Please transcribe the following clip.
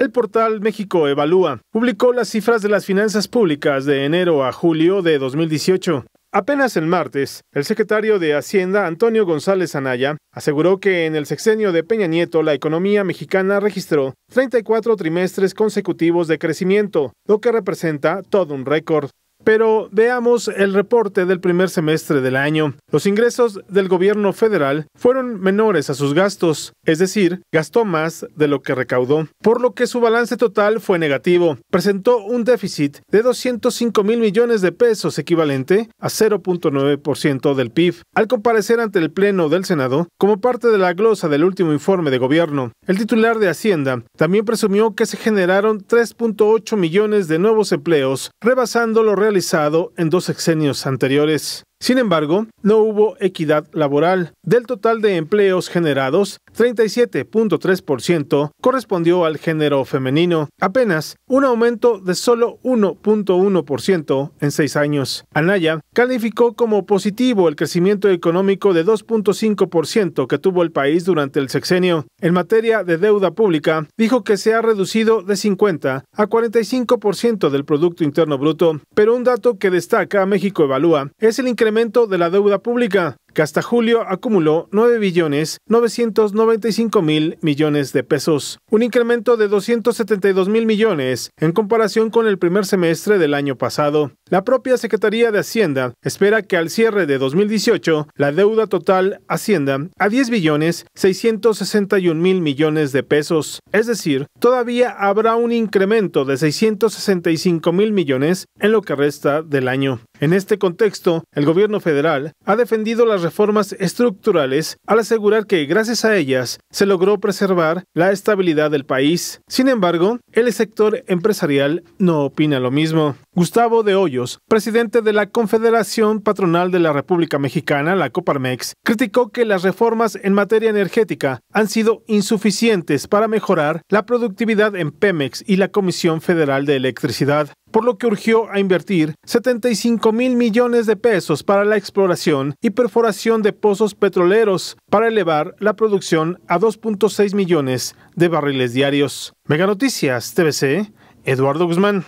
El portal México Evalúa publicó las cifras de las finanzas públicas de enero a julio de 2018. Apenas el martes, el secretario de Hacienda, Antonio González Anaya, aseguró que en el sexenio de Peña Nieto la economía mexicana registró 34 trimestres consecutivos de crecimiento, lo que representa todo un récord. Pero veamos el reporte del primer semestre del año. Los ingresos del gobierno federal fueron menores a sus gastos, es decir, gastó más de lo que recaudó, por lo que su balance total fue negativo. Presentó un déficit de 205 mil millones de pesos, equivalente a 0.9% del PIB, al comparecer ante el Pleno del Senado como parte de la glosa del último informe de gobierno. El titular de Hacienda también presumió que se generaron 3.8 millones de nuevos empleos, rebasando los realizado en dos sexenios anteriores. Sin embargo, no hubo equidad laboral. Del total de empleos generados, 37.3% correspondió al género femenino, apenas un aumento de solo 1.1% en seis años. Anaya calificó como positivo el crecimiento económico de 2.5% que tuvo el país durante el sexenio. En materia de deuda pública, dijo que se ha reducido de 50 a 45% del Producto Interno Bruto, pero un dato que destaca México Evalúa es el incremento de la deuda pública hasta julio acumuló 9 billones 995 mil millones de pesos, un incremento de 272 mil millones en comparación con el primer semestre del año pasado. La propia Secretaría de Hacienda espera que al cierre de 2018 la deuda total hacienda a 10 billones 661 mil millones de pesos, es decir, todavía habrá un incremento de 665 mil millones en lo que resta del año. En este contexto, el gobierno federal ha defendido las reformas estructurales al asegurar que gracias a ellas se logró preservar la estabilidad del país. Sin embargo, el sector empresarial no opina lo mismo. Gustavo de Hoyos, presidente de la Confederación Patronal de la República Mexicana, la Coparmex, criticó que las reformas en materia energética han sido insuficientes para mejorar la productividad en Pemex y la Comisión Federal de Electricidad, por lo que urgió a invertir 75 mil millones de pesos para la exploración y perforación de pozos petroleros para elevar la producción a 2.6 millones de barriles diarios. Mega Noticias, TBC, Eduardo Guzmán.